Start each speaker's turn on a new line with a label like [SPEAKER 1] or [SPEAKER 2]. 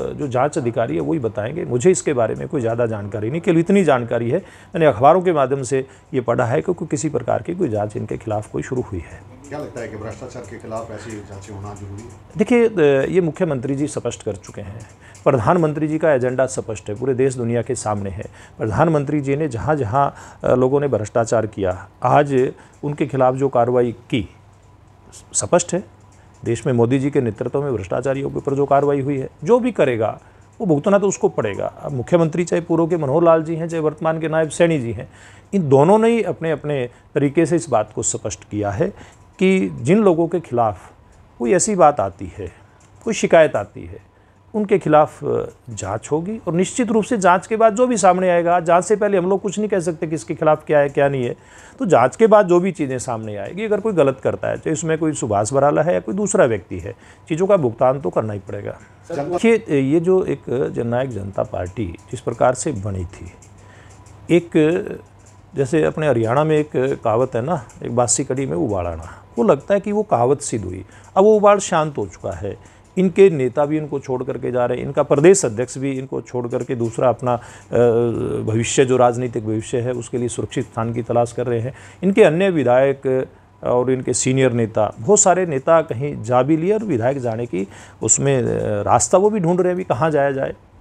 [SPEAKER 1] जो जांच अधिकारी है वही बताएंगे मुझे इसके बारे में कोई ज़्यादा जानकारी नहीं केवल इतनी जानकारी है मैंने अखबारों के माध्यम से ये पढ़ा है क्योंकि किसी प्रकार की कोई जांच इनके खिलाफ कोई शुरू हुई है
[SPEAKER 2] क्या लगता है कि भ्रष्टाचार के खिलाफ ऐसी जांचें होना जरूरी है
[SPEAKER 1] देखिए ये मुख्यमंत्री जी स्पष्ट कर चुके हैं प्रधानमंत्री जी का एजेंडा स्पष्ट है पूरे देश दुनिया के सामने है प्रधानमंत्री जी ने जहाँ जहाँ लोगों ने भ्रष्टाचार किया आज उनके खिलाफ जो कार्रवाई की स्पष्ट है देश में मोदी जी के नेतृत्व में भ्रष्टाचारियों के ऊपर जो कार्रवाई हुई है जो भी करेगा वो भुगतना तो उसको पड़ेगा अब मुख्यमंत्री चाहे पूर्व के मनोहर लाल जी हैं चाहे वर्तमान के नायब सैनी जी हैं इन दोनों ने ही अपने अपने तरीके से इस बात को स्पष्ट किया है कि जिन लोगों के खिलाफ कोई ऐसी बात आती है कोई शिकायत आती है उनके खिलाफ जांच होगी और निश्चित रूप से जांच के बाद जो भी सामने आएगा जांच से पहले हम लोग कुछ नहीं कह सकते कि इसके खिलाफ क्या है क्या नहीं है तो जांच के बाद जो भी चीज़ें सामने आएगी अगर कोई गलत करता है तो इसमें कोई सुभाष बराला है या कोई दूसरा व्यक्ति है चीज़ों का भुगतान तो करना ही पड़ेगा देखिए ये जो एक जननायक जनता पार्टी जिस प्रकार से बनी थी एक जैसे अपने हरियाणा में एक कहावत है ना एक बासी कड़ी में उबाड़ाना आना वो लगता है कि वो कहावत सिद्ध हुई अब वो उबाड़ शांत हो चुका है इनके नेता भी इनको छोड़ करके जा रहे हैं इनका प्रदेश अध्यक्ष भी इनको छोड़ करके दूसरा अपना भविष्य जो राजनीतिक भविष्य है उसके लिए सुरक्षित स्थान की तलाश कर रहे हैं इनके अन्य विधायक और इनके सीनियर नेता बहुत सारे नेता कहीं जा भी लिए और विधायक जाने की उसमें रास्ता वो भी ढूंढ रहे हैं भी कहाँ जाया जाए